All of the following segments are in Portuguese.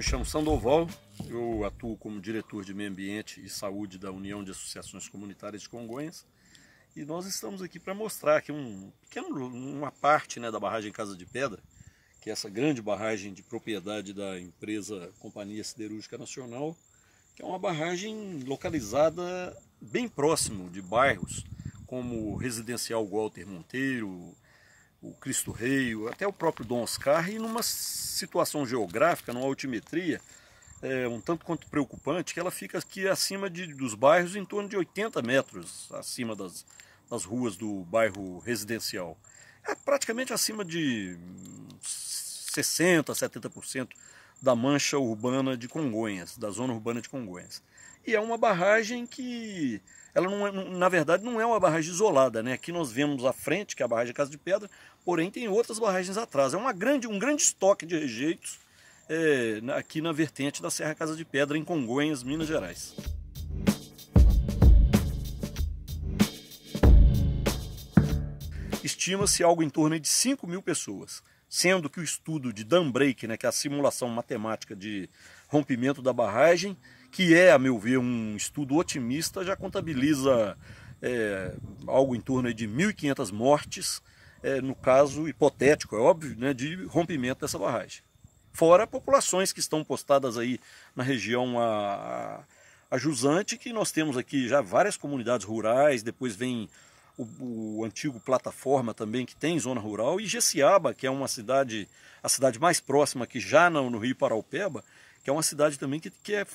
me chamo Sandoval, eu atuo como diretor de Meio Ambiente e Saúde da União de Associações Comunitárias de Congonhas e nós estamos aqui para mostrar aqui um pequeno, uma parte né, da barragem Casa de Pedra, que é essa grande barragem de propriedade da empresa Companhia Siderúrgica Nacional, que é uma barragem localizada bem próximo de bairros como Residencial Walter Monteiro, o Cristo Rei, até o próprio Dom Oscar, e numa situação geográfica, numa altimetria, é, um tanto quanto preocupante, que ela fica aqui acima de, dos bairros, em torno de 80 metros acima das, das ruas do bairro residencial. É praticamente acima de 60%, 70% da mancha urbana de Congonhas, da zona urbana de Congonhas. E é uma barragem que ela não é, na verdade não é uma barragem isolada, né? Aqui nós vemos à frente que é a barragem Casa de Pedra, porém tem outras barragens atrás. É uma grande, um grande estoque de rejeitos é, aqui na vertente da Serra Casa de Pedra em Congonhas, Minas Gerais. Estima-se algo em torno de 5 mil pessoas sendo que o estudo de Dunbrake, né, que é a simulação matemática de rompimento da barragem, que é, a meu ver, um estudo otimista, já contabiliza é, algo em torno de 1.500 mortes, é, no caso hipotético, é óbvio, né, de rompimento dessa barragem. Fora populações que estão postadas aí na região a, a, a Jusante, que nós temos aqui já várias comunidades rurais, depois vem o, o, antigo Plataforma também, que tem zona rural, e Jeciaba que é uma cidade, a cidade mais próxima aqui já no, no Rio Paraupeba, que é uma cidade também que, que é,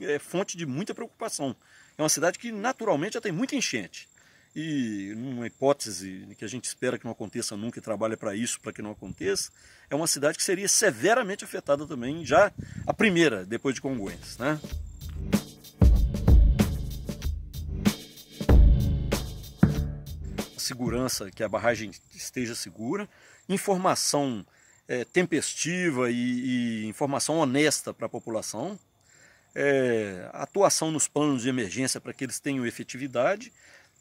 é, fonte de muita preocupação. É uma cidade que naturalmente já tem muita enchente. E uma hipótese que a gente espera que não aconteça nunca e trabalha para isso, para que não aconteça, é uma cidade que seria severamente afetada também, já a primeira, depois de Congonhas. Né? segurança, que a barragem esteja segura, informação é, tempestiva e, e, informação honesta para a população, é, atuação nos planos de emergência para que eles tenham efetividade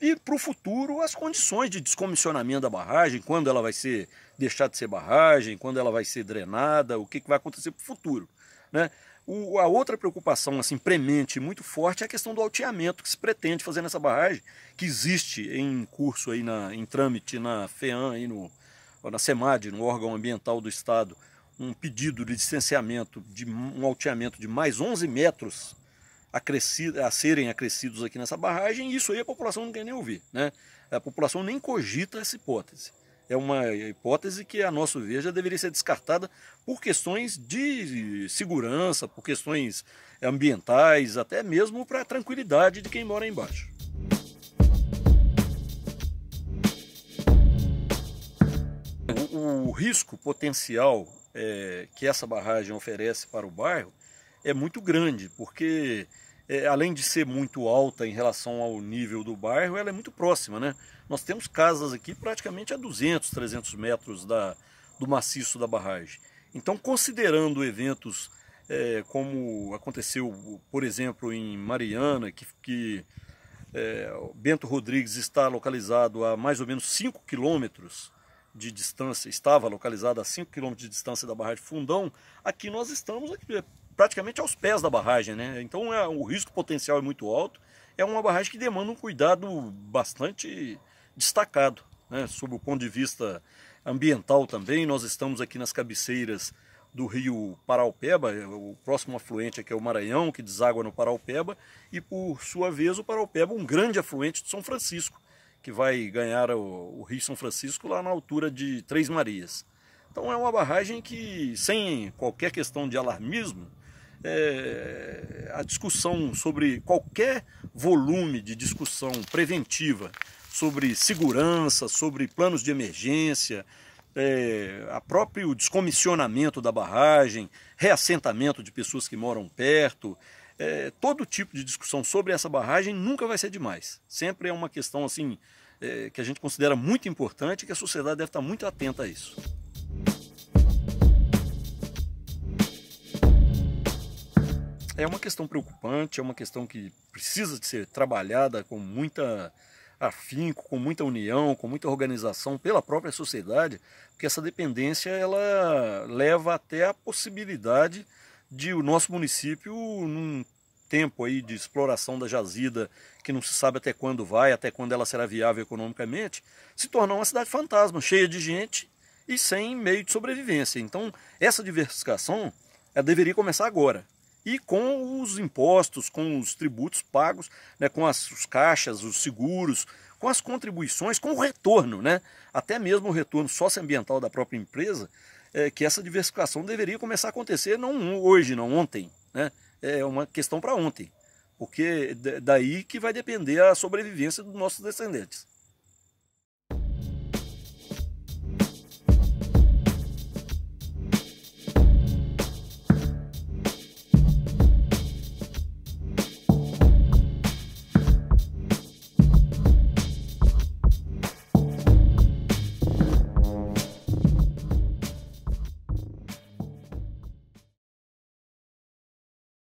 e para o futuro as condições de descomissionamento da barragem, quando ela vai ser deixar de ser barragem, quando ela vai ser drenada, o que, que vai acontecer para o futuro. Né? O, a outra preocupação assim premente muito forte é a questão do alteamento que se pretende fazer nessa barragem, que existe em curso aí na, em trâmite na FEAM aí no na SEMAD, no órgão ambiental do estado, um pedido de licenciamento de um alteamento de mais 11 metros a, serem acrescidos aqui nessa barragem, e isso aí a população não quer nem ouvir, né? A população nem cogita essa hipótese é uma hipótese que, a nosso ver, já deveria ser descartada por questões de segurança, por questões ambientais, até mesmo para a tranquilidade de quem mora embaixo. O, o risco potencial é, que essa barragem oferece para o bairro é muito grande, porque é, além de ser muito alta em relação ao nível do bairro, ela é muito próxima, né? Nós temos casas aqui praticamente a 200, 300 metros da, do maciço da barragem. Então, considerando eventos é, como aconteceu, por exemplo, em Mariana, que, que é, Bento Rodrigues está localizado a mais ou menos 5 quilômetros de distância, estava localizado a 5 quilômetros de distância da barragem Fundão, aqui nós estamos aqui, é, praticamente aos pés da barragem, né? Então é, o risco potencial é muito alto. É uma barragem que demanda um cuidado bastante destacado, né? Sob o ponto de vista ambiental também. Nós estamos aqui nas cabeceiras do rio Paraupeba, é, o próximo afluente aqui é o Maranhão, que deságua no Paraupeba, e por sua vez o Paraupeba, um grande afluente de São Francisco, que vai ganhar o, o rio São Francisco lá na altura de Três Marias. Então é uma barragem que, sem qualquer questão de alarmismo, é, a discussão sobre qualquer volume de discussão preventiva sobre segurança, sobre planos de emergência, é, a próprio descomissionamento da barragem, reassentamento de pessoas que moram perto, é, todo tipo de discussão sobre essa barragem nunca vai ser demais. Sempre é uma questão assim é, que a gente considera muito importante e que a sociedade deve estar muito atenta a isso. é uma questão preocupante, é uma questão que precisa de ser trabalhada com muita afinco, com muita união, com muita organização pela própria sociedade, porque essa dependência ela leva até a possibilidade de o nosso município num tempo aí de exploração da jazida, que não se sabe até quando vai, até quando ela será viável economicamente, se tornar uma cidade fantasma, cheia de gente e sem meio de sobrevivência. Então, essa diversificação ela deveria começar agora e com os impostos, com os tributos pagos, né, com as os caixas, os seguros, com as contribuições, com o retorno, né, até mesmo o retorno socioambiental da própria empresa, é, que essa diversificação deveria começar a acontecer não hoje, não ontem. Né, é uma questão para ontem, porque daí que vai depender a sobrevivência dos nossos descendentes.